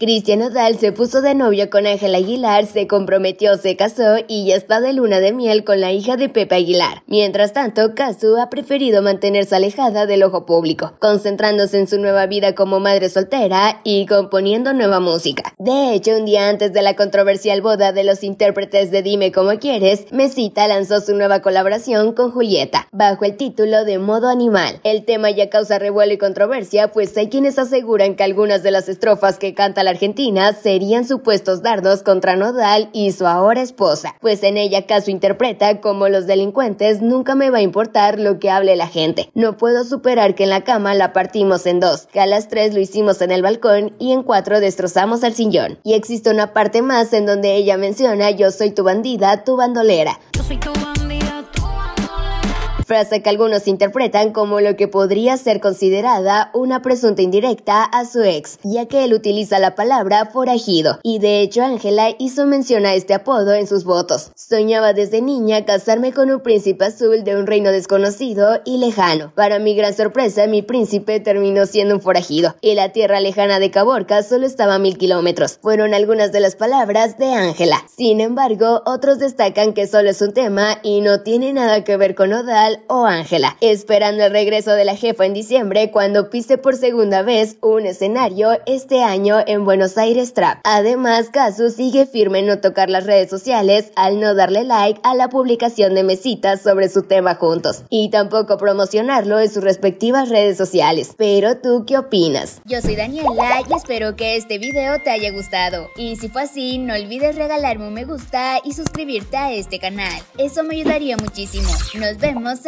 Cristian Odal se puso de novio con Ángela Aguilar, se comprometió, se casó y ya está de luna de miel con la hija de Pepe Aguilar. Mientras tanto, Casu ha preferido mantenerse alejada del ojo público, concentrándose en su nueva vida como madre soltera y componiendo nueva música. De hecho, un día antes de la controversial boda de los intérpretes de Dime Como Quieres, Mesita lanzó su nueva colaboración con Julieta, bajo el título de Modo Animal. El tema ya causa revuelo y controversia, pues hay quienes aseguran que algunas de las estrofas que canta la argentina serían supuestos dardos contra Nodal y su ahora esposa, pues en ella Caso interpreta como los delincuentes nunca me va a importar lo que hable la gente. No puedo superar que en la cama la partimos en dos, que a las tres lo hicimos en el balcón y en cuatro destrozamos al sillón. Y existe una parte más en donde ella menciona yo soy tu bandida, tu bandolera frase que algunos interpretan como lo que podría ser considerada una presunta indirecta a su ex, ya que él utiliza la palabra forajido, y de hecho Ángela hizo mención a este apodo en sus votos. Soñaba desde niña casarme con un príncipe azul de un reino desconocido y lejano. Para mi gran sorpresa, mi príncipe terminó siendo un forajido, y la tierra lejana de Caborca solo estaba a mil kilómetros. Fueron algunas de las palabras de Ángela. Sin embargo, otros destacan que solo es un tema y no tiene nada que ver con Odal o Ángela, esperando el regreso de la jefa en diciembre cuando piste por segunda vez un escenario este año en Buenos Aires Trap. Además, Casu sigue firme en no tocar las redes sociales al no darle like a la publicación de mesitas sobre su tema juntos y tampoco promocionarlo en sus respectivas redes sociales. Pero tú, ¿qué opinas? Yo soy Daniela y espero que este video te haya gustado. Y si fue así, no olvides regalarme un me gusta y suscribirte a este canal. Eso me ayudaría muchísimo. Nos vemos en